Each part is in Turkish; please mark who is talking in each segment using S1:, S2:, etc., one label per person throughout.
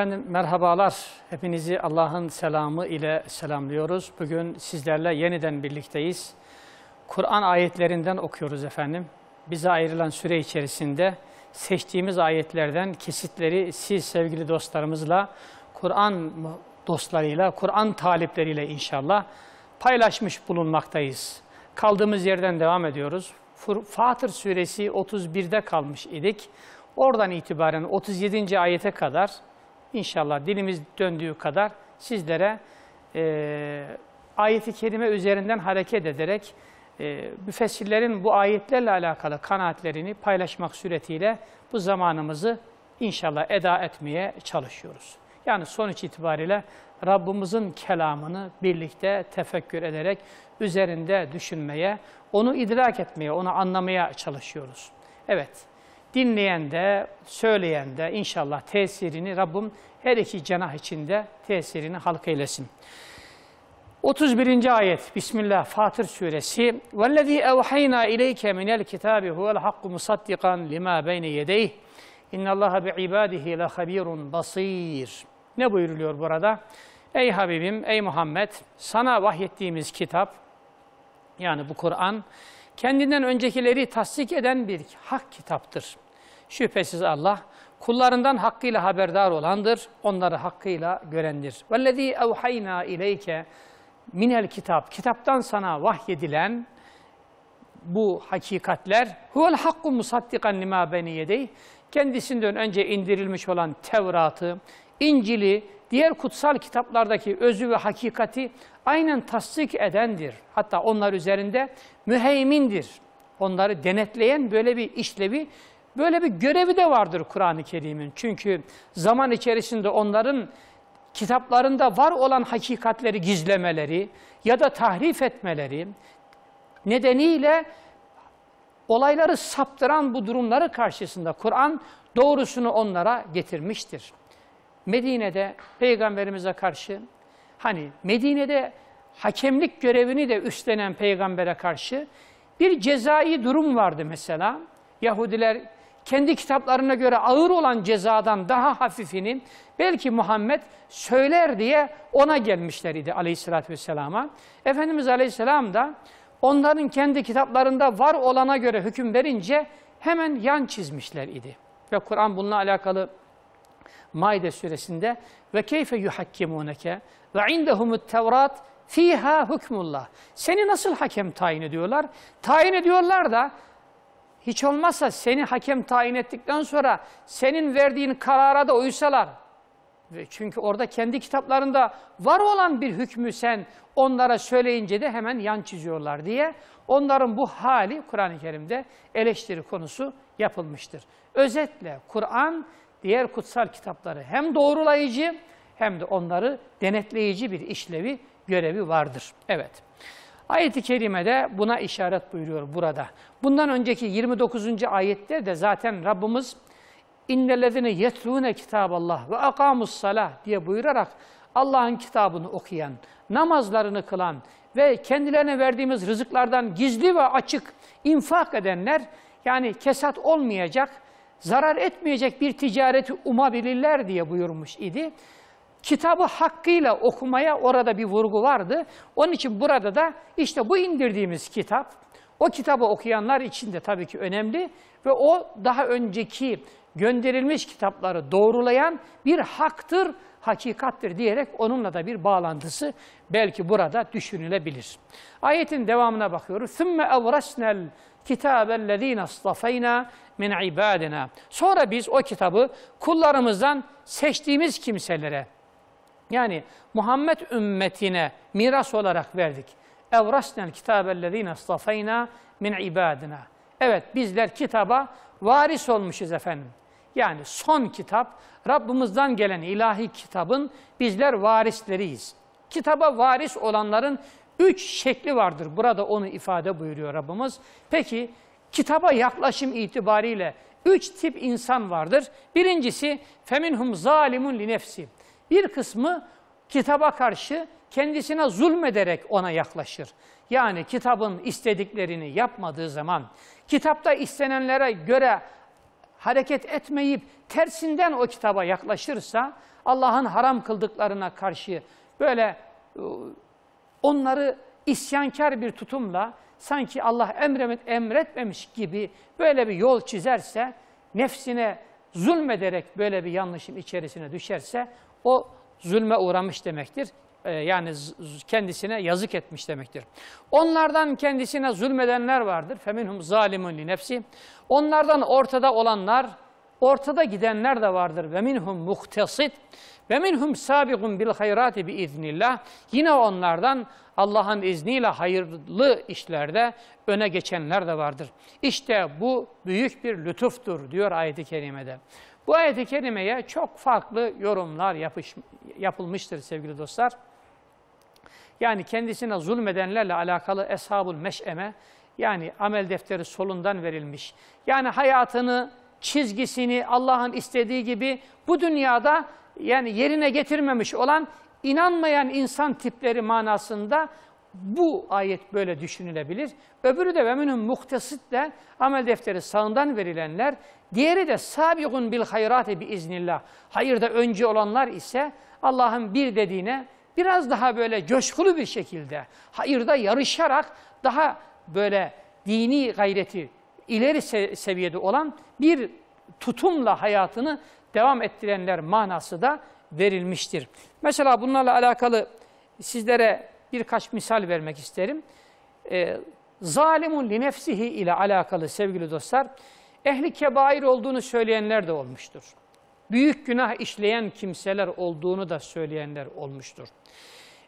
S1: Efendim merhabalar. Hepinizi Allah'ın selamı ile selamlıyoruz. Bugün sizlerle yeniden birlikteyiz. Kur'an ayetlerinden okuyoruz efendim. Bize ayrılan süre içerisinde seçtiğimiz ayetlerden kesitleri siz sevgili dostlarımızla, Kur'an dostlarıyla, Kur'an talipleriyle inşallah paylaşmış bulunmaktayız. Kaldığımız yerden devam ediyoruz. Fatır suresi 31'de kalmış idik. Oradan itibaren 37. ayete kadar İnşallah dilimiz döndüğü kadar sizlere e, ayeti kerime üzerinden hareket ederek e, müfessirlerin bu ayetlerle alakalı kanaatlerini paylaşmak suretiyle bu zamanımızı inşallah eda etmeye çalışıyoruz. Yani sonuç itibariyle Rabbimizin kelamını birlikte tefekkür ederek üzerinde düşünmeye, onu idrak etmeye, onu anlamaya çalışıyoruz. Evet, Dinleyen de, söyleyen de inşallah tesirini Rabbim her iki cenah içinde tesirini halk eylesin. 31. ayet Bismillah Fatır suresi وَالَّذ۪ي اَوْحَيْنَا اِلَيْكَ مِنَ الْكِتَابِ هُوَ الْحَقُّ مُصَدِّقًا لِمَا بَيْنَ يَدَيْهِ اِنَّ اللّٰهَ بِعِبَادِهِ لَخَب۪يرٌ basir. Ne buyuruluyor burada? Ey Habibim, ey Muhammed sana vahyettiğimiz kitap yani bu Kur'an Kendinden öncekileri tasdik eden bir hak kitaptır. Şüphesiz Allah kullarından hakkıyla haberdar olandır, onları hakkıyla görendir. Vellezî evhayna ileyke minel kitap, kitaptan sana vahyedilen bu hakikatler huvel hakku musaddikan lima beni yedey kendisinden önce indirilmiş olan Tevrat'ı, İncil'i, diğer kutsal kitaplardaki özü ve hakikati aynen tasdik edendir. Hatta onlar üzerinde müheymindir. Onları denetleyen böyle bir işlevi, böyle bir görevi de vardır Kur'an-ı Kerim'in. Çünkü zaman içerisinde onların kitaplarında var olan hakikatleri gizlemeleri ya da tahrif etmeleri nedeniyle olayları saptıran bu durumları karşısında Kur'an doğrusunu onlara getirmiştir. Medine'de peygamberimize karşı hani Medine'de hakemlik görevini de üstlenen peygambere karşı bir cezai durum vardı mesela. Yahudiler kendi kitaplarına göre ağır olan cezadan daha hafifini belki Muhammed söyler diye ona gelmişler idi aleyhissalatü vesselama. Efendimiz aleyhisselam da onların kendi kitaplarında var olana göre hüküm verince hemen yan çizmişler idi. Ve Kur'an bununla alakalı Maide suresinde ve keyfe yuhakkimuneke ve indehumut tevrat fiha hukmullah. Seni nasıl hakem tayin ediyorlar? Tayin ediyorlar da hiç olmazsa seni hakem tayin ettikten sonra senin verdiğin karara da uysalar. çünkü orada kendi kitaplarında var olan bir hükmü sen onlara söyleyince de hemen yan çiziyorlar diye onların bu hali Kur'an-ı Kerim'de eleştiri konusu yapılmıştır. Özetle Kur'an diğer kutsal kitapları hem doğrulayıcı hem de onları denetleyici bir işlevi, görevi vardır. Evet. Ayet-i Kerime'de buna işaret buyuruyor burada. Bundan önceki 29. ayette de zaten Rabbimiz innellezine yetlûne kitâballah ve akâmus salah diye buyurarak Allah'ın kitabını okuyan, namazlarını kılan ve kendilerine verdiğimiz rızıklardan gizli ve açık infak edenler yani kesat olmayacak, zarar etmeyecek bir ticareti umabilirler diye buyurmuş idi. Kitabı hakkıyla okumaya orada bir vurgu vardı. Onun için burada da işte bu indirdiğimiz kitap, o kitabı okuyanlar için de tabii ki önemli ve o daha önceki gönderilmiş kitapları doğrulayan bir haktır, hakikattir diyerek onunla da bir bağlantısı belki burada düşünülebilir. Ayetin devamına bakıyoruz. ثُمَّ اَوْرَسْنَا الْكِتَابَ الَّذ۪ينَ اصْطَفَيْنَا min ibadina. Sonra biz o kitabı kullarımızdan seçtiğimiz kimselere yani Muhammed ümmetine miras olarak verdik. Evrasnel kitabellezine istafeyna min ibadina. Evet bizler kitaba varis olmuşuz efendim. Yani son kitap Rabbimizden gelen ilahi kitabın bizler varisleriyiz. Kitaba varis olanların üç şekli vardır. Burada onu ifade buyuruyor Rabbimiz. Peki kitaba yaklaşım itibariyle üç tip insan vardır. Birincisi feminhum zalimun li nefsi. Bir kısmı kitaba karşı kendisine zulmederek ona yaklaşır. Yani kitabın istediklerini yapmadığı zaman, kitapta istenenlere göre hareket etmeyip tersinden o kitaba yaklaşırsa, Allah'ın haram kıldıklarına karşı böyle ıı, onları isyankar bir tutumla sanki Allah emremet, emretmemiş gibi böyle bir yol çizerse, nefsine zulmederek böyle bir yanlışın içerisine düşerse o zulme uğramış demektir. Ee, yani kendisine yazık etmiş demektir. Onlardan kendisine zulmedenler vardır. Feminhum zalimun li nefsi. Onlardan ortada olanlar, ortada gidenler de vardır. Ve minhum muhtesit. Ve minhum sabiqun bil hayrati bi iznillah. Yine onlardan Allah'ın izniyle hayırlı işlerde öne geçenler de vardır. İşte bu büyük bir lütuftur diyor ayeti kerimede. Bu ayeti kerimeye çok farklı yorumlar yapış, yapılmıştır sevgili dostlar. Yani kendisine zulmedenlerle alakalı eshabul meş'eme yani amel defteri solundan verilmiş. Yani hayatını, çizgisini Allah'ın istediği gibi bu dünyada yani yerine getirmemiş olan inanmayan insan tipleri manasında bu ayet böyle düşünülebilir. Öbürü de ve minhum muhtesit de amel defteri sağından verilenler. Diğeri de sabigun bil hayrati bi iznillah. Hayırda önce olanlar ise Allah'ın bir dediğine biraz daha böyle coşkulu bir şekilde hayırda yarışarak daha böyle dini gayreti ileri seviyede olan bir tutumla hayatını devam ettirenler manası da verilmiştir. Mesela bunlarla alakalı sizlere birkaç misal vermek isterim. Ee, zalimun li nefsihi ile alakalı sevgili dostlar, ehli kebair olduğunu söyleyenler de olmuştur. Büyük günah işleyen kimseler olduğunu da söyleyenler olmuştur.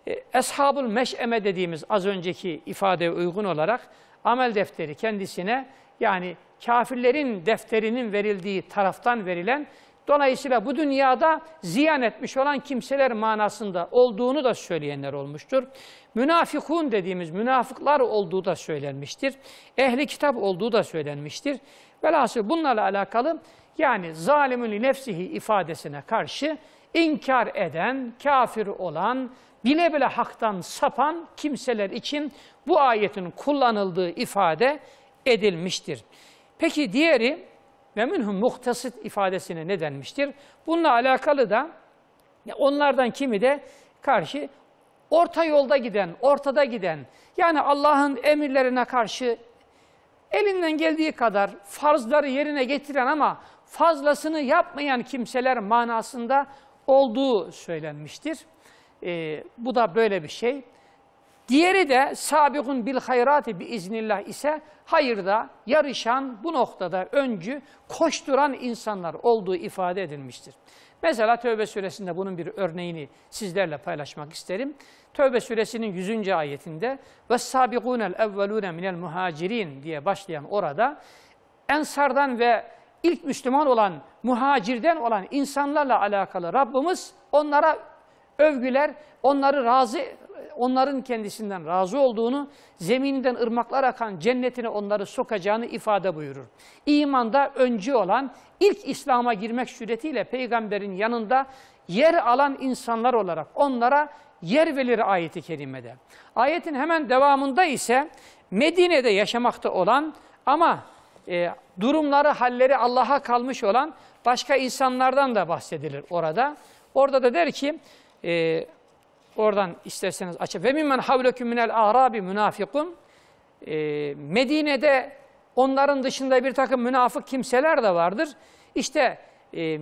S1: Ee, Eshabul meş'eme dediğimiz az önceki ifadeye uygun olarak amel defteri kendisine yani kafirlerin defterinin verildiği taraftan verilen Dolayısıyla bu dünyada ziyan etmiş olan kimseler manasında olduğunu da söyleyenler olmuştur. Münafikun dediğimiz münafıklar olduğu da söylenmiştir. Ehli kitap olduğu da söylenmiştir. Velhasıl bunlarla alakalı yani zalimün nefsihi ifadesine karşı inkar eden, kafir olan, bile bile haktan sapan kimseler için bu ayetin kullanıldığı ifade edilmiştir. Peki diğeri ve minhum muhtesit ifadesine ne denmiştir? Bununla alakalı da onlardan kimi de karşı orta yolda giden, ortada giden, yani Allah'ın emirlerine karşı elinden geldiği kadar farzları yerine getiren ama fazlasını yapmayan kimseler manasında olduğu söylenmiştir. Ee, bu da böyle bir şey. Diğeri de sabikun bil hayrati bi iznillah ise hayırda yarışan bu noktada öncü koşturan insanlar olduğu ifade edilmiştir. Mesela Tövbe suresinde bunun bir örneğini sizlerle paylaşmak isterim. Tövbe suresinin 100. ayetinde ve sabikunel evvelune minel muhacirin diye başlayan orada ensardan ve ilk Müslüman olan muhacirden olan insanlarla alakalı Rabbimiz onlara övgüler, onları razı onların kendisinden razı olduğunu, zemininden ırmaklar akan cennetine onları sokacağını ifade buyurur. İmanda önce olan, ilk İslam'a girmek suretiyle peygamberin yanında yer alan insanlar olarak onlara yer verir ayeti kerimede. Ayetin hemen devamında ise Medine'de yaşamakta olan ama e, durumları, halleri Allah'a kalmış olan başka insanlardan da bahsedilir orada. Orada da der ki, e, Oradan isterseniz açıp. Ve mimmen havleküm minel arabi münafikun. Ee, Medine'de onların dışında bir takım münafık kimseler de vardır. İşte e,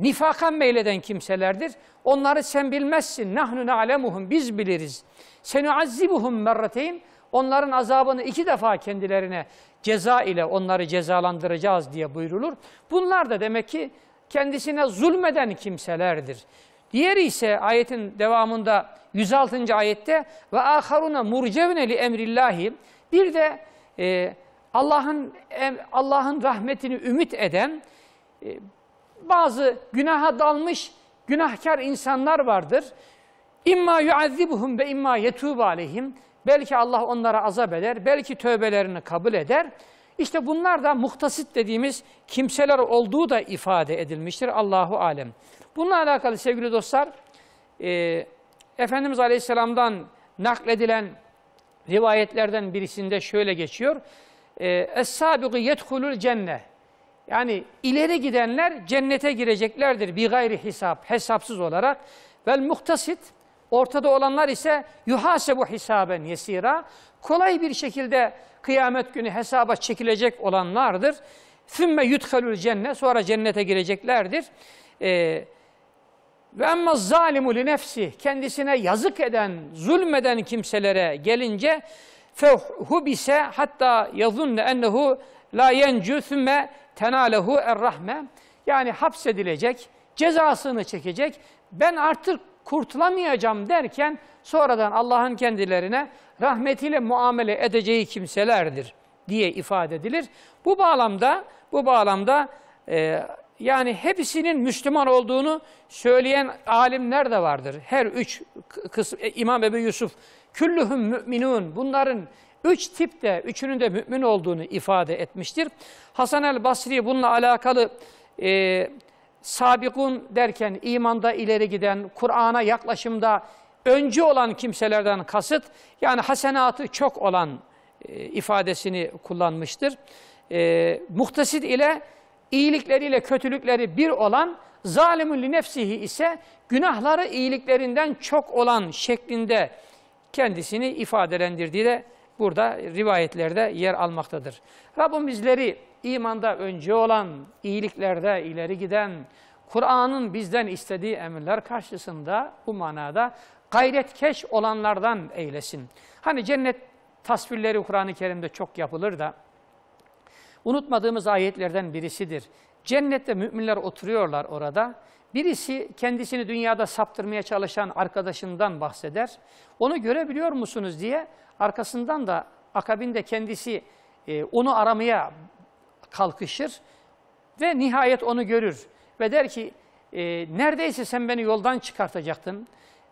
S1: nifaka meyleden kimselerdir. Onları sen bilmezsin. Nahnu na'lemuhum. Biz biliriz. Seni azzibuhum merrateyn. Onların azabını iki defa kendilerine ceza ile onları cezalandıracağız diye buyrulur. Bunlar da demek ki kendisine zulmeden kimselerdir. Diğeri ise ayetin devamında 106. ayette ve aharuna murcevne li emrillahi bir de e, Allah'ın Allah'ın rahmetini ümit eden e, bazı günaha dalmış günahkar insanlar vardır. İmma yuazzibuhum ve imma yetubu aleyhim. Belki Allah onlara azap eder, belki tövbelerini kabul eder. İşte bunlar da muhtasit dediğimiz kimseler olduğu da ifade edilmiştir Allahu alem. Bununla alakalı sevgili dostlar, e, Efendimiz Aleyhisselam'dan nakledilen rivayetlerden birisinde şöyle geçiyor. E, Es-sabiqu yedhulul cenne. Yani ileri gidenler cennete gireceklerdir bir gayri hesap, hesapsız olarak. Vel muhtasit, ortada olanlar ise yuhasebu hisaben yesira. Kolay bir şekilde kıyamet günü hesaba çekilecek olanlardır. Fümme yudhalul cenne, sonra cennete gireceklerdir. Ee, ve emma zalimu li nefsi kendisine yazık eden, zulmeden kimselere gelince fehubise hatta yazunne ennehu la yencu sümme tenalehu errahme yani hapsedilecek, cezasını çekecek. Ben artık kurtulamayacağım derken sonradan Allah'ın kendilerine rahmetiyle muamele edeceği kimselerdir diye ifade edilir. Bu bağlamda bu bağlamda e, yani hepsinin Müslüman olduğunu söyleyen alimler de vardır. Her üç kısım, e, İmam Ebu Yusuf, küllühüm müminun, bunların üç tip de üçünün de mümin olduğunu ifade etmiştir. Hasan el Basri bununla alakalı e, sabikun derken imanda ileri giden, Kur'an'a yaklaşımda öncü olan kimselerden kasıt, yani hasenatı çok olan e, ifadesini kullanmıştır. E, muhtasit ile iyilikleriyle kötülükleri bir olan, zalimün li nefsihi ise günahları iyiliklerinden çok olan şeklinde kendisini ifadelendirdiği de burada rivayetlerde yer almaktadır. Rabbim bizleri imanda önce olan, iyiliklerde ileri giden, Kur'an'ın bizden istediği emirler karşısında bu manada gayret keş olanlardan eylesin. Hani cennet tasvirleri Kur'an-ı Kerim'de çok yapılır da, unutmadığımız ayetlerden birisidir. Cennette müminler oturuyorlar orada. Birisi kendisini dünyada saptırmaya çalışan arkadaşından bahseder. Onu görebiliyor musunuz diye arkasından da akabinde kendisi e, onu aramaya kalkışır ve nihayet onu görür ve der ki e, neredeyse sen beni yoldan çıkartacaktın.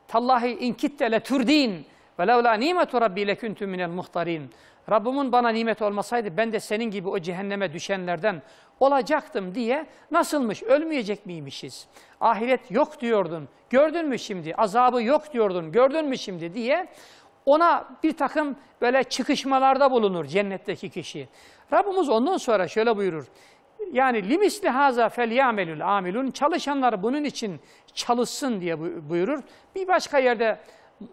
S1: Tallahi inkitte le turdin ve levla nimetu rabbi leküntü minel muhtarin. Rabbimin bana nimet olmasaydı ben de senin gibi o cehenneme düşenlerden olacaktım diye nasılmış ölmeyecek miymişiz? Ahiret yok diyordun gördün mü şimdi azabı yok diyordun gördün mü şimdi diye ona bir takım böyle çıkışmalarda bulunur cennetteki kişi. Rabbimiz ondan sonra şöyle buyurur. Yani limisli haza felyamelül amilun çalışanlar bunun için çalışsın diye buyurur. Bir başka yerde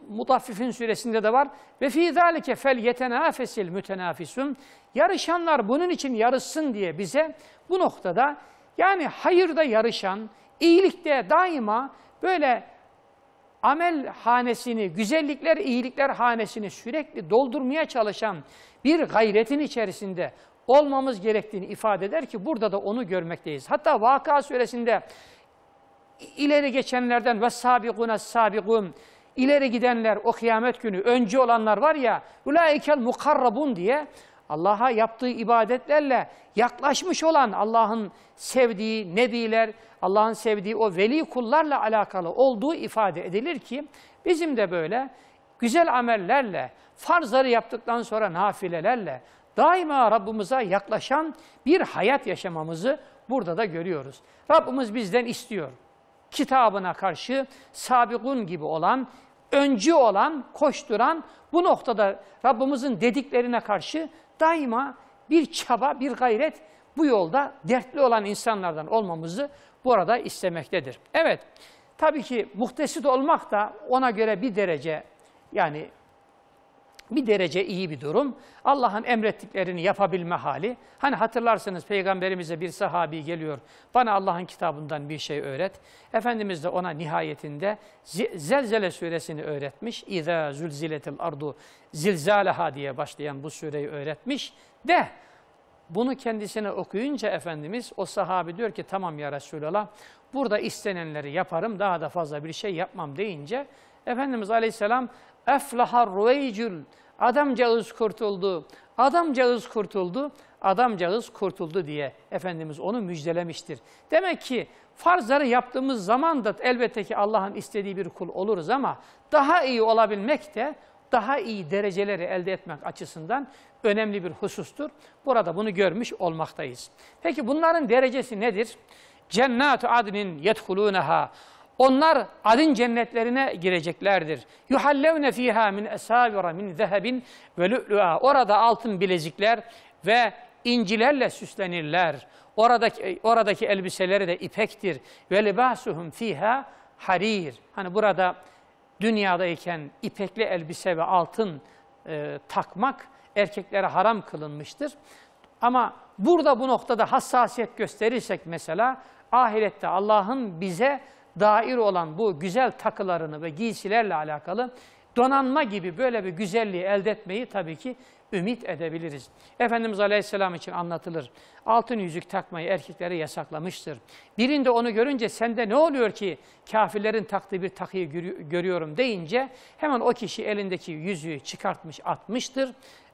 S1: Mutaffifin suresinde de var. Ve fî zâlike fel yetenâfesil mütenâfisun. Yarışanlar bunun için yarışsın diye bize bu noktada yani hayırda yarışan, iyilikte daima böyle amel hanesini, güzellikler, iyilikler hanesini sürekli doldurmaya çalışan bir gayretin içerisinde olmamız gerektiğini ifade eder ki burada da onu görmekteyiz. Hatta Vaka suresinde ileri geçenlerden ve sabikuna sabikum ileri gidenler, o kıyamet günü önce olanlar var ya, ulaikel mukarrabun diye Allah'a yaptığı ibadetlerle yaklaşmış olan Allah'ın sevdiği nebiler, Allah'ın sevdiği o veli kullarla alakalı olduğu ifade edilir ki bizim de böyle güzel amellerle, farzları yaptıktan sonra nafilelerle daima Rabbimize yaklaşan bir hayat yaşamamızı burada da görüyoruz. Rabbimiz bizden istiyor. Kitabına karşı sabikun gibi olan öncü olan, koşturan, bu noktada Rabbimizin dediklerine karşı daima bir çaba, bir gayret bu yolda dertli olan insanlardan olmamızı bu arada istemektedir. Evet, tabii ki muhtesit olmak da ona göre bir derece yani bir derece iyi bir durum. Allah'ın emrettiklerini yapabilme hali. Hani hatırlarsınız peygamberimize bir sahabi geliyor. Bana Allah'ın kitabından bir şey öğret. Efendimiz de ona nihayetinde Zelzele suresini öğretmiş. İza zulziletil ardu zilzaleha diye başlayan bu sureyi öğretmiş. De bunu kendisine okuyunca Efendimiz o sahabi diyor ki tamam ya Resulallah burada istenenleri yaparım daha da fazla bir şey yapmam deyince Efendimiz Aleyhisselam Eflahar rüveycül. Adamcağız kurtuldu. Adamcağız kurtuldu. Adamcağız kurtuldu diye Efendimiz onu müjdelemiştir. Demek ki farzları yaptığımız zaman da elbette ki Allah'ın istediği bir kul oluruz ama daha iyi olabilmek de daha iyi dereceleri elde etmek açısından önemli bir husustur. Burada bunu görmüş olmaktayız. Peki bunların derecesi nedir? Cennet adnin yedhulunaha onlar adın cennetlerine gireceklerdir. Yuhallevne fiha min esavira min zehebin ve lü'lü'a. Orada altın bilezikler ve incilerle süslenirler. Oradaki oradaki elbiseleri de ipektir. Ve libasuhum fiha harir. Hani burada dünyadayken ipekli elbise ve altın e, takmak erkeklere haram kılınmıştır. Ama burada bu noktada hassasiyet gösterirsek mesela ahirette Allah'ın bize dair olan bu güzel takılarını ve giysilerle alakalı donanma gibi böyle bir güzelliği elde etmeyi tabii ki ümit edebiliriz. Efendimiz Aleyhisselam için anlatılır. Altın yüzük takmayı erkeklere yasaklamıştır. Birinde onu görünce sende ne oluyor ki kafirlerin taktığı bir takıyı görüyorum deyince hemen o kişi elindeki yüzüğü çıkartmış atmıştır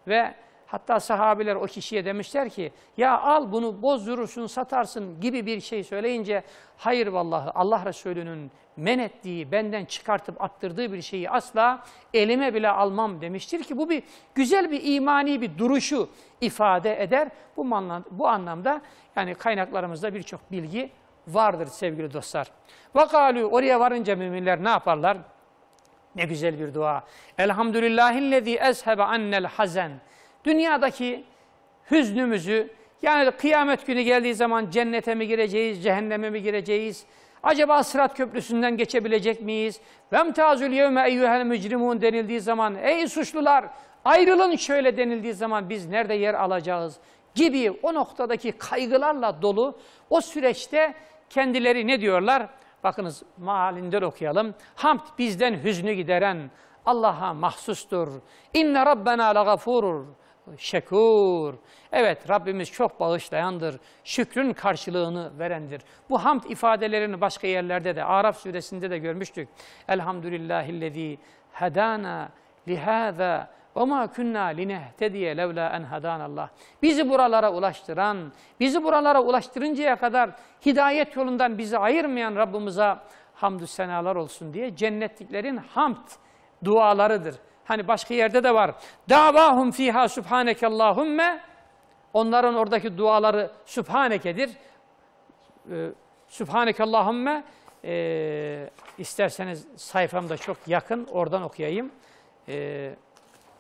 S1: ve Hatta sahabiler o kişiye demişler ki ya al bunu bozdurursun satarsın gibi bir şey söyleyince hayır vallahi Allah Resulü'nün men ettiği benden çıkartıp attırdığı bir şeyi asla elime bile almam demiştir ki bu bir güzel bir imani bir duruşu ifade eder. Bu, manla, bu anlamda yani kaynaklarımızda birçok bilgi vardır sevgili dostlar. Vakalü oraya varınca müminler ne yaparlar? Ne güzel bir dua. Elhamdülillahillezî ezhebe annel hazen. Dünyadaki hüznümüzü, yani kıyamet günü geldiği zaman cennete mi gireceğiz, cehenneme mi gireceğiz? Acaba sırat köprüsünden geçebilecek miyiz? Vem tazül yevme eyyühel mücrimun denildiği zaman, ey suçlular ayrılın şöyle denildiği zaman biz nerede yer alacağız? Gibi o noktadaki kaygılarla dolu o süreçte kendileri ne diyorlar? Bakınız mahallinden okuyalım. Hamd bizden hüznü gideren Allah'a mahsustur. İnne Rabbena la şekur. Evet Rabbimiz çok bağışlayandır. Şükrün karşılığını verendir. Bu hamd ifadelerini başka yerlerde de Araf suresinde de görmüştük. Elhamdülillahillezî hedana lihâzâ ve mâ künnâ linehtediye levlâ en Allah. Bizi buralara ulaştıran, bizi buralara ulaştırıncaya kadar hidayet yolundan bizi ayırmayan Rabbimize hamdü senalar olsun diye cennetliklerin hamd dualarıdır. Hani başka yerde de var. Davahum fiha subhaneke Allahumme. Onların oradaki duaları subhanekedir. Ee, subhaneke Allahumme. Ee, isterseniz sayfamda çok yakın oradan okuyayım. Ee,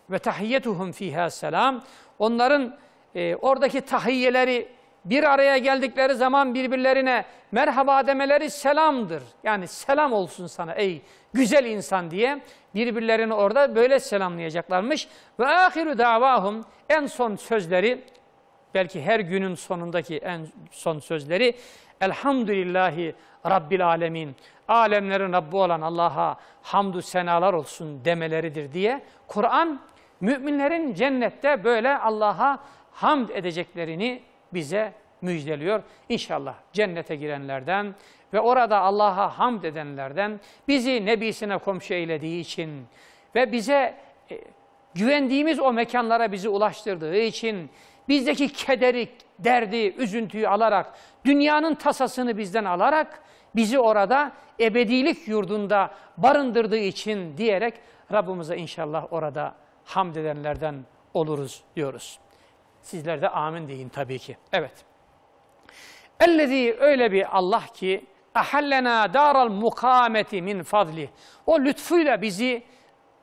S1: ve tahiyyetuhum fiha selam. Onların e, oradaki tahiyyeleri bir araya geldikleri zaman birbirlerine merhaba demeleri selamdır. Yani selam olsun sana ey güzel insan diye birbirlerini orada böyle selamlayacaklarmış. Ve ahiru davahum en son sözleri belki her günün sonundaki en son sözleri Elhamdülillahi Rabbil Alemin. Alemlerin Rabbi olan Allah'a hamdü senalar olsun demeleridir diye Kur'an müminlerin cennette böyle Allah'a hamd edeceklerini bize müjdeliyor. İnşallah cennete girenlerden ve orada Allah'a hamd edenlerden bizi nebisine komşu eylediği için ve bize e, güvendiğimiz o mekanlara bizi ulaştırdığı için bizdeki kederi, derdi, üzüntüyü alarak, dünyanın tasasını bizden alarak bizi orada ebedilik yurdunda barındırdığı için diyerek Rabbimize inşallah orada hamd edenlerden oluruz diyoruz. Sizler de amin deyin tabii ki. Evet. Ellezî öyle bir Allah ki ahallena daral mukameti min fazli. O lütfuyla bizi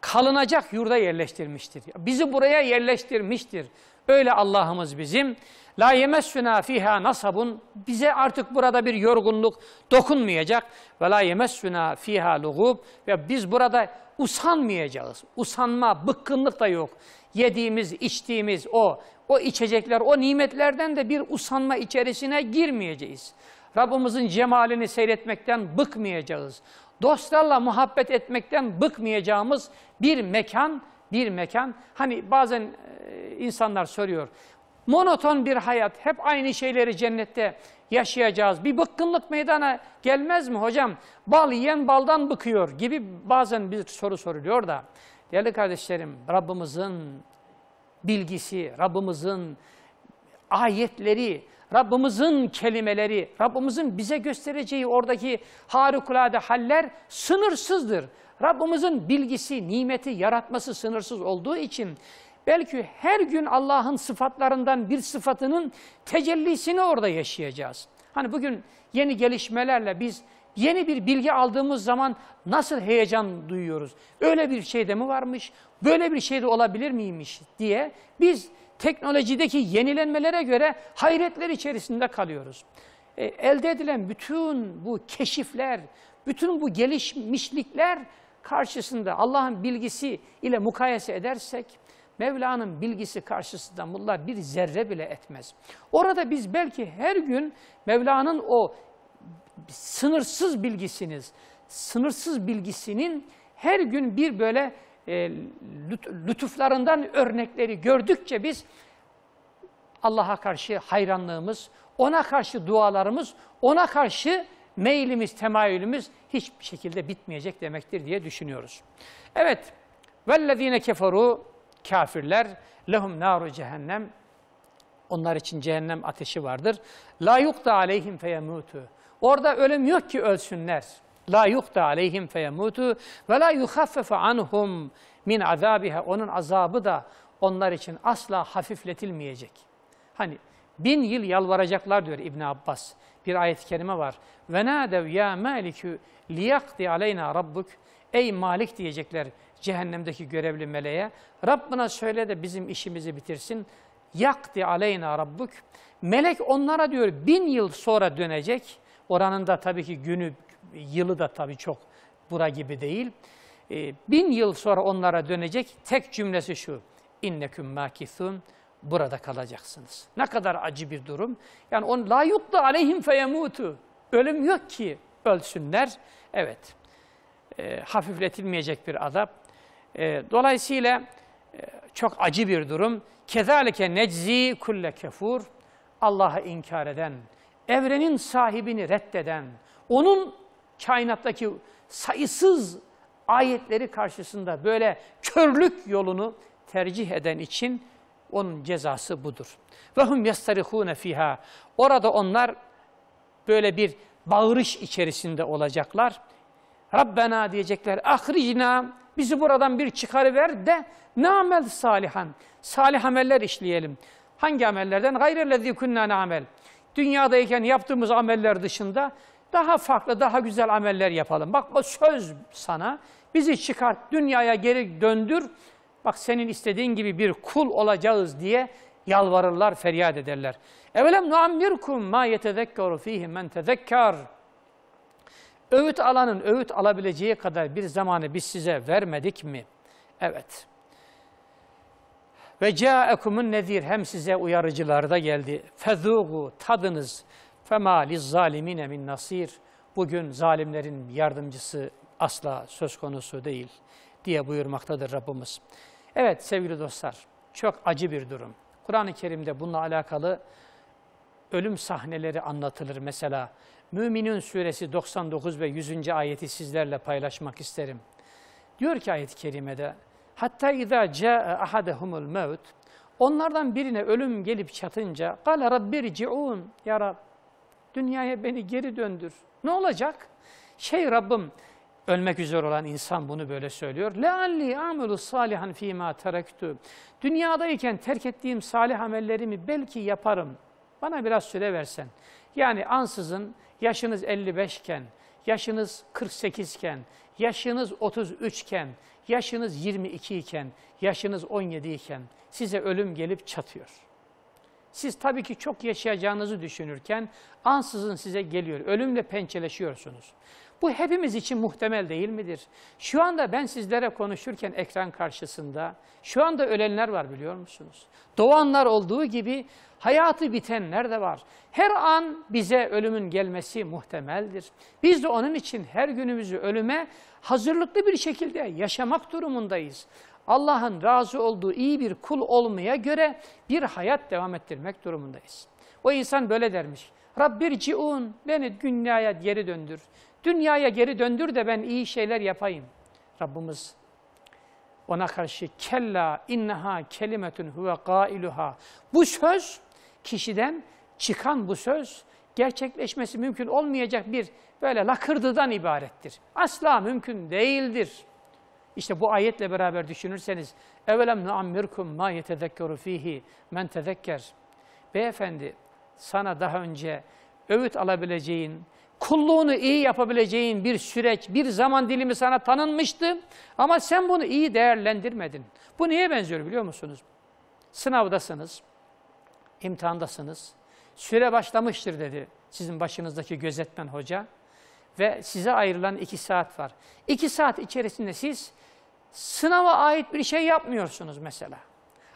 S1: kalınacak yurda yerleştirmiştir. Bizi buraya yerleştirmiştir. Öyle Allah'ımız bizim. La yemessuna fiha nasabun. Bize artık burada bir yorgunluk dokunmayacak. Ve la yemessuna fiha lugub. Ve biz burada usanmayacağız. Usanma, bıkkınlık da yok. Yediğimiz, içtiğimiz o o içecekler, o nimetlerden de bir usanma içerisine girmeyeceğiz. Rabbimizin cemalini seyretmekten bıkmayacağız. Dostlarla muhabbet etmekten bıkmayacağımız bir mekan, bir mekan. Hani bazen e, insanlar soruyor, monoton bir hayat, hep aynı şeyleri cennette yaşayacağız. Bir bıkkınlık meydana gelmez mi hocam? Bal yiyen baldan bıkıyor gibi bazen bir soru soruluyor da. Değerli kardeşlerim, Rabbimizin bilgisi, Rabbimizin ayetleri, Rabbimizin kelimeleri, Rabbimizin bize göstereceği oradaki harikulade haller sınırsızdır. Rabbimizin bilgisi, nimeti, yaratması sınırsız olduğu için belki her gün Allah'ın sıfatlarından bir sıfatının tecellisini orada yaşayacağız. Hani bugün yeni gelişmelerle biz Yeni bir bilgi aldığımız zaman nasıl heyecan duyuyoruz? Öyle bir şey de mi varmış? Böyle bir şey de olabilir miymiş diye biz teknolojideki yenilenmelere göre hayretler içerisinde kalıyoruz. E, elde edilen bütün bu keşifler, bütün bu gelişmişlikler karşısında Allah'ın bilgisi ile mukayese edersek Mevla'nın bilgisi karşısında bunlar bir zerre bile etmez. Orada biz belki her gün Mevla'nın o sınırsız bilgisiniz, sınırsız bilgisinin her gün bir böyle e, lütuflarından örnekleri gördükçe biz Allah'a karşı hayranlığımız, ona karşı dualarımız, ona karşı meylimiz, temayülümüz hiçbir şekilde bitmeyecek demektir diye düşünüyoruz. Evet, vellezine keferu kafirler lehum naru cehennem onlar için cehennem ateşi vardır. La yukta aleyhim feyemutu Orada ölüm yok ki ölsünler. La yuhta aleyhim feyemutu ve la yuhaffefe anhum min azabiha. Onun azabı da onlar için asla hafifletilmeyecek. Hani bin yıl yalvaracaklar diyor İbn Abbas. Bir ayet-i kerime var. Ve nadev ya malikü liyakdi aleyna rabbuk. Ey Malik diyecekler cehennemdeki görevli meleğe. Rabbına söyle de bizim işimizi bitirsin. Yakti aleyna rabbuk. Melek onlara diyor bin yıl sonra dönecek Oranın da tabii ki günü, yılı da tabii çok bura gibi değil. E, bin yıl sonra onlara dönecek tek cümlesi şu. İnneküm makithun burada kalacaksınız. Ne kadar acı bir durum. Yani on la yutla aleyhim feyemutu. Ölüm yok ki ölsünler. Evet. E, hafifletilmeyecek bir azap. E, dolayısıyla e, çok acı bir durum. Kezalike neczi kulle kefur. Allah'a inkar eden, evrenin sahibini reddeden, onun kainattaki sayısız ayetleri karşısında böyle körlük yolunu tercih eden için onun cezası budur. Ve hum yastarihune fiha. Orada onlar böyle bir bağırış içerisinde olacaklar. Rabbena diyecekler. Ahricna bizi buradan bir çıkarıver de namel salihan. Salih ameller işleyelim. Hangi amellerden? Gayrellezî künnâ amel. Dünyadayken yaptığımız ameller dışında daha farklı, daha güzel ameller yapalım. Bak o söz sana, bizi çıkart, dünyaya geri döndür. Bak senin istediğin gibi bir kul olacağız diye yalvarırlar, feryat ederler. Evelem nuammirkum ma yetezekkaru fihi men tezekkar. Öğüt alanın öğüt alabileceği kadar bir zamanı biz size vermedik mi? Evet. Ve caekumun nedir? hem size uyarıcılar da geldi. Fezugu tadınız. Fema liz zalimine min nasir. Bugün zalimlerin yardımcısı asla söz konusu değil diye buyurmaktadır Rabbimiz. Evet sevgili dostlar çok acı bir durum. Kur'an-ı Kerim'de bununla alakalı ölüm sahneleri anlatılır mesela. Müminun suresi 99 ve 100. ayeti sizlerle paylaşmak isterim. Diyor ki ayet-i kerimede Hatta izâ câe ahadehumul mevt. Onlardan birine ölüm gelip çatınca kâle rabbirci'ûn. Ya Rab dünyaya beni geri döndür. Ne olacak? Şey Rabbim ölmek üzere olan insan bunu böyle söylüyor. Lealli amelu salihan fîmâ terektu. Dünyadayken terk ettiğim salih amellerimi belki yaparım. Bana biraz süre versen. Yani ansızın yaşınız 55 iken, yaşınız 48 iken, yaşınız 33 iken, yaşınız 22 iken, yaşınız 17 iken size ölüm gelip çatıyor. Siz tabii ki çok yaşayacağınızı düşünürken ansızın size geliyor. Ölümle pençeleşiyorsunuz. Bu hepimiz için muhtemel değil midir? Şu anda ben sizlere konuşurken ekran karşısında şu anda ölenler var biliyor musunuz? Doğanlar olduğu gibi hayatı bitenler de var. Her an bize ölümün gelmesi muhtemeldir. Biz de onun için her günümüzü ölüme hazırlıklı bir şekilde yaşamak durumundayız. Allah'ın razı olduğu iyi bir kul olmaya göre bir hayat devam ettirmek durumundayız. O insan böyle dermiş. Rabbir ciun beni dünyaya geri döndür. Dünyaya geri döndür de ben iyi şeyler yapayım. Rabbimiz ona karşı kella inneha kelimetun huve gailuha. Bu söz kişiden çıkan bu söz gerçekleşmesi mümkün olmayacak bir böyle lakırdıdan ibarettir. Asla mümkün değildir. İşte bu ayetle beraber düşünürseniz evelem nuammirkum ma yetezekkeru fihi men tezekker. Beyefendi sana daha önce öğüt alabileceğin, Kulluğunu iyi yapabileceğin bir süreç, bir zaman dilimi sana tanınmıştı ama sen bunu iyi değerlendirmedin. Bu niye benziyor biliyor musunuz? Sınavdasınız, imtihandasınız, süre başlamıştır dedi sizin başınızdaki gözetmen hoca ve size ayrılan iki saat var. İki saat içerisinde siz sınava ait bir şey yapmıyorsunuz mesela.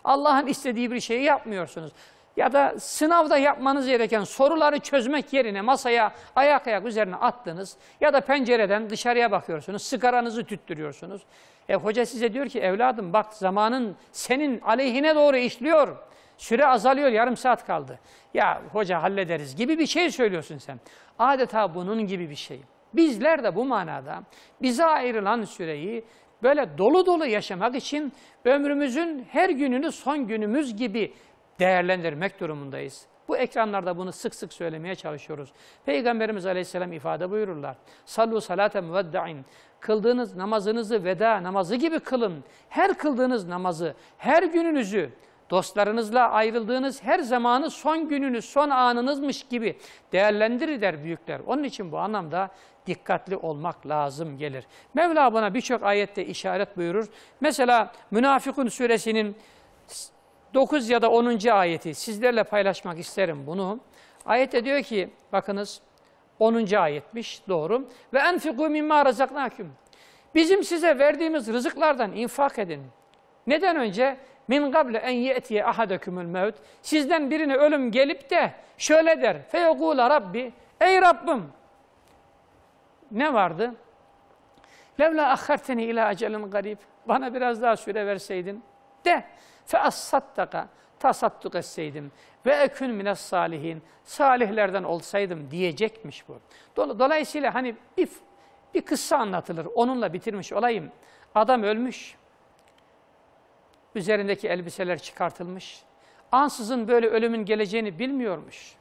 S1: Allah'ın istediği bir şeyi yapmıyorsunuz ya da sınavda yapmanız gereken soruları çözmek yerine masaya ayak ayak üzerine attınız ya da pencereden dışarıya bakıyorsunuz, sigaranızı tüttürüyorsunuz. E hoca size diyor ki evladım bak zamanın senin aleyhine doğru işliyor. Süre azalıyor, yarım saat kaldı. Ya hoca hallederiz gibi bir şey söylüyorsun sen. Adeta bunun gibi bir şey. Bizler de bu manada bize ayrılan süreyi böyle dolu dolu yaşamak için ömrümüzün her gününü son günümüz gibi değerlendirmek durumundayız. Bu ekranlarda bunu sık sık söylemeye çalışıyoruz. Peygamberimiz aleyhisselam ifade buyururlar. Sallu salate müveddain. Kıldığınız namazınızı veda namazı gibi kılın. Her kıldığınız namazı, her gününüzü, dostlarınızla ayrıldığınız her zamanı son gününüz, son anınızmış gibi değerlendirir büyükler. Onun için bu anlamda dikkatli olmak lazım gelir. Mevla buna birçok ayette işaret buyurur. Mesela Münafıkun suresinin 9 ya da 10. ayeti sizlerle paylaşmak isterim bunu. Ayette diyor ki bakınız 10. ayetmiş doğru. Ve enfiku mimma razaknakum. Bizim size verdiğimiz rızıklardan infak edin. Neden önce? Min gable en yetiye ahadekumul mevt. Sizden birine ölüm gelip de şöyle der. Feyegule Rabbi. Ey Rabbim. Ne vardı? Levla ahharteni ila ecelin garip. Bana biraz daha süre verseydin de fe assattaka tasadduk etseydim ve ekün mines salihin salihlerden olsaydım diyecekmiş bu. Dolayısıyla hani bir, bir kıssa anlatılır. Onunla bitirmiş olayım. Adam ölmüş. Üzerindeki elbiseler çıkartılmış. Ansızın böyle ölümün geleceğini bilmiyormuş.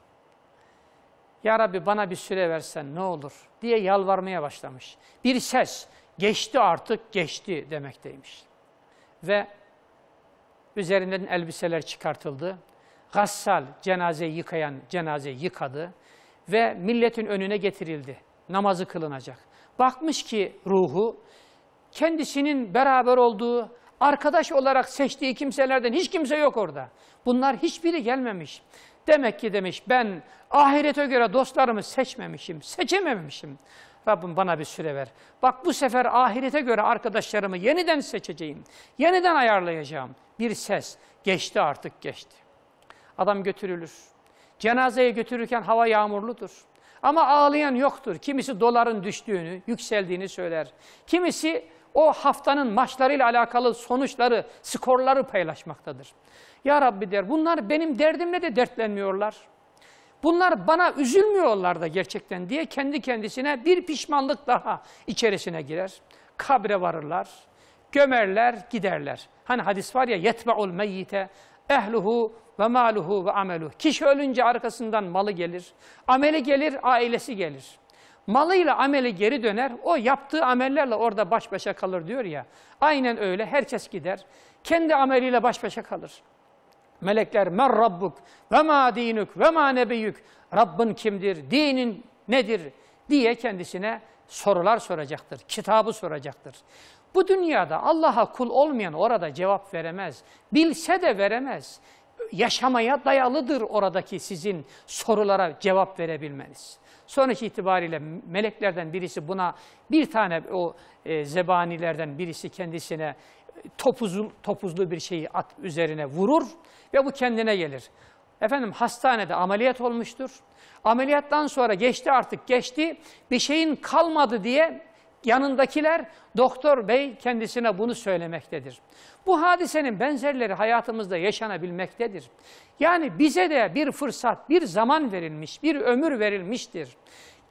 S1: Ya Rabbi bana bir süre versen ne olur diye yalvarmaya başlamış. Bir ses geçti artık geçti demekteymiş. Ve Üzerinden elbiseler çıkartıldı. Gassal cenaze yıkayan cenaze yıkadı ve milletin önüne getirildi. Namazı kılınacak. Bakmış ki ruhu kendisinin beraber olduğu, arkadaş olarak seçtiği kimselerden hiç kimse yok orada. Bunlar hiçbiri gelmemiş. Demek ki demiş ben ahirete göre dostlarımı seçmemişim, seçememişim. Rabbim bana bir süre ver. Bak bu sefer ahirete göre arkadaşlarımı yeniden seçeceğim. Yeniden ayarlayacağım. Bir ses. Geçti artık geçti. Adam götürülür. Cenazeye götürürken hava yağmurludur. Ama ağlayan yoktur. Kimisi doların düştüğünü, yükseldiğini söyler. Kimisi o haftanın maçlarıyla alakalı sonuçları, skorları paylaşmaktadır. Ya Rabbi der, bunlar benim derdimle de dertlenmiyorlar. Bunlar bana üzülmüyorlar da gerçekten diye kendi kendisine bir pişmanlık daha içerisine girer. Kabre varırlar, gömerler, giderler. Hani hadis var ya yetbe'ul meyyite ehluhu ve maluhu ve amelu. Kişi ölünce arkasından malı gelir, ameli gelir, ailesi gelir. Malıyla ameli geri döner, o yaptığı amellerle orada baş başa kalır diyor ya. Aynen öyle, herkes gider. Kendi ameliyle baş başa kalır melekler men rabbuk ve ma dinuk ve ma nebiyük Rabbin kimdir, dinin nedir diye kendisine sorular soracaktır, kitabı soracaktır. Bu dünyada Allah'a kul olmayan orada cevap veremez. Bilse de veremez. Yaşamaya dayalıdır oradaki sizin sorulara cevap verebilmeniz. Sonuç itibariyle meleklerden birisi buna bir tane o e, zebanilerden birisi kendisine topuzlu, topuzlu bir şeyi at üzerine vurur ve bu kendine gelir. Efendim hastanede ameliyat olmuştur. Ameliyattan sonra geçti artık geçti. Bir şeyin kalmadı diye yanındakiler doktor bey kendisine bunu söylemektedir. Bu hadisenin benzerleri hayatımızda yaşanabilmektedir. Yani bize de bir fırsat, bir zaman verilmiş, bir ömür verilmiştir.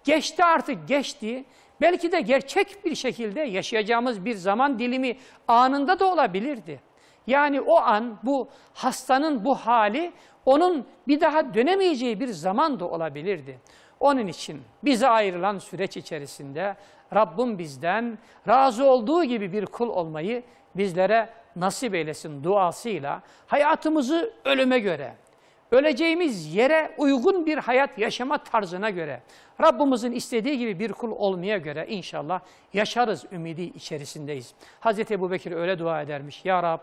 S1: Geçti artık geçti. Belki de gerçek bir şekilde yaşayacağımız bir zaman dilimi anında da olabilirdi. Yani o an bu hastanın bu hali onun bir daha dönemeyeceği bir zaman da olabilirdi. Onun için bize ayrılan süreç içerisinde Rabbim bizden razı olduğu gibi bir kul olmayı bizlere nasip eylesin duasıyla hayatımızı ölüme göre, öleceğimiz yere uygun bir hayat yaşama tarzına göre, Rabbimizin istediği gibi bir kul olmaya göre inşallah yaşarız ümidi içerisindeyiz. Hz. Ebu Bekir öyle dua edermiş. Ya Rab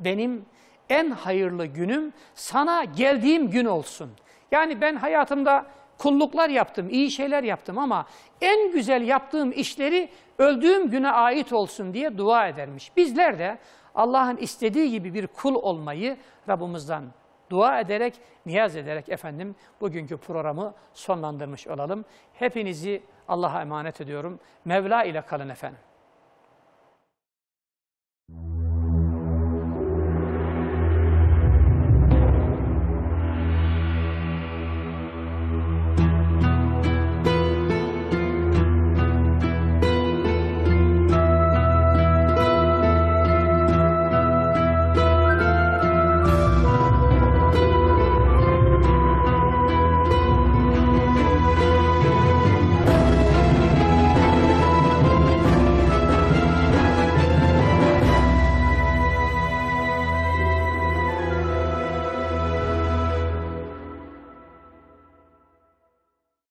S1: benim en hayırlı günüm sana geldiğim gün olsun. Yani ben hayatımda kulluklar yaptım, iyi şeyler yaptım ama en güzel yaptığım işleri öldüğüm güne ait olsun diye dua edermiş. Bizler de Allah'ın istediği gibi bir kul olmayı Rabbimizden dua ederek, niyaz ederek efendim bugünkü programı sonlandırmış olalım. Hepinizi Allah'a emanet ediyorum. Mevla ile kalın efendim.